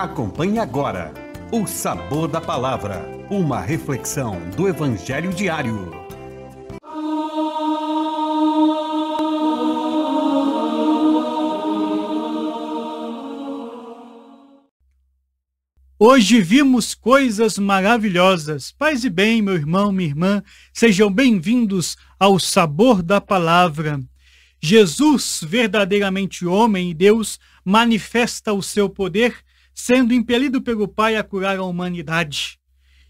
Acompanhe agora o Sabor da Palavra, uma reflexão do Evangelho diário. Hoje vimos coisas maravilhosas. Paz e bem, meu irmão, minha irmã, sejam bem-vindos ao Sabor da Palavra. Jesus, verdadeiramente homem e Deus, manifesta o seu poder sendo impelido pelo Pai a curar a humanidade.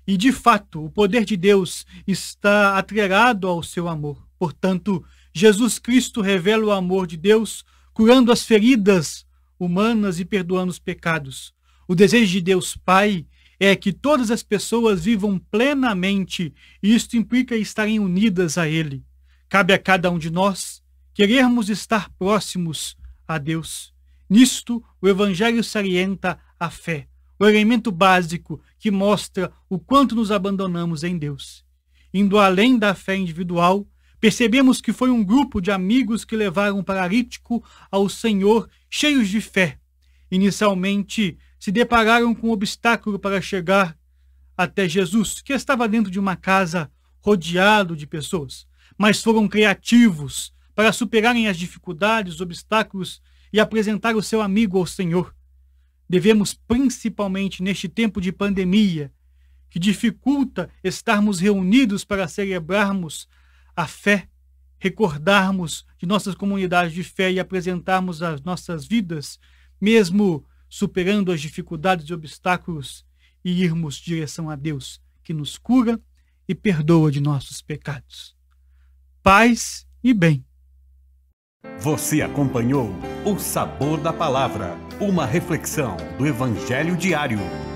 E de fato, o poder de Deus está atrelado ao seu amor. Portanto, Jesus Cristo revela o amor de Deus, curando as feridas humanas e perdoando os pecados. O desejo de Deus Pai é que todas as pessoas vivam plenamente, e isto implica estarem unidas a Ele. Cabe a cada um de nós querermos estar próximos a Deus. Nisto, o Evangelho salienta a fé, o elemento básico que mostra o quanto nos abandonamos em Deus. Indo além da fé individual, percebemos que foi um grupo de amigos que levaram o paralítico ao Senhor cheios de fé. Inicialmente, se depararam com um obstáculo para chegar até Jesus, que estava dentro de uma casa rodeado de pessoas, mas foram criativos para superarem as dificuldades, os obstáculos e apresentar o seu amigo ao Senhor. Devemos, principalmente neste tempo de pandemia, que dificulta estarmos reunidos para celebrarmos a fé, recordarmos de nossas comunidades de fé e apresentarmos as nossas vidas, mesmo superando as dificuldades e obstáculos, e irmos direção a Deus, que nos cura e perdoa de nossos pecados. Paz e bem. Você acompanhou o Sabor da Palavra. Uma reflexão do Evangelho diário